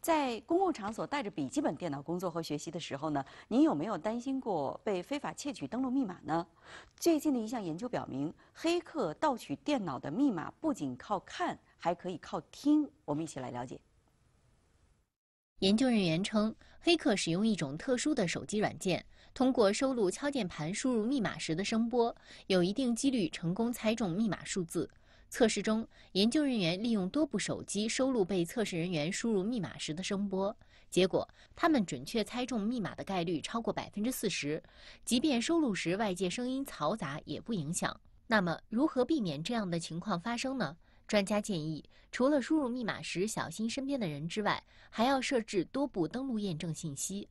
在公共场所带着笔记本电脑工作和学习的时候呢，您有没有担心过被非法窃取登录密码呢？最近的一项研究表明，黑客盗取电脑的密码不仅靠看，还可以靠听。我们一起来了解。研究人员称，黑客使用一种特殊的手机软件，通过收录敲键盘输入密码时的声波，有一定几率成功猜中密码数字。测试中，研究人员利用多部手机收录被测试人员输入密码时的声波，结果他们准确猜中密码的概率超过百分之四十，即便收录时外界声音嘈杂也不影响。那么，如何避免这样的情况发生呢？专家建议，除了输入密码时小心身边的人之外，还要设置多部登录验证信息。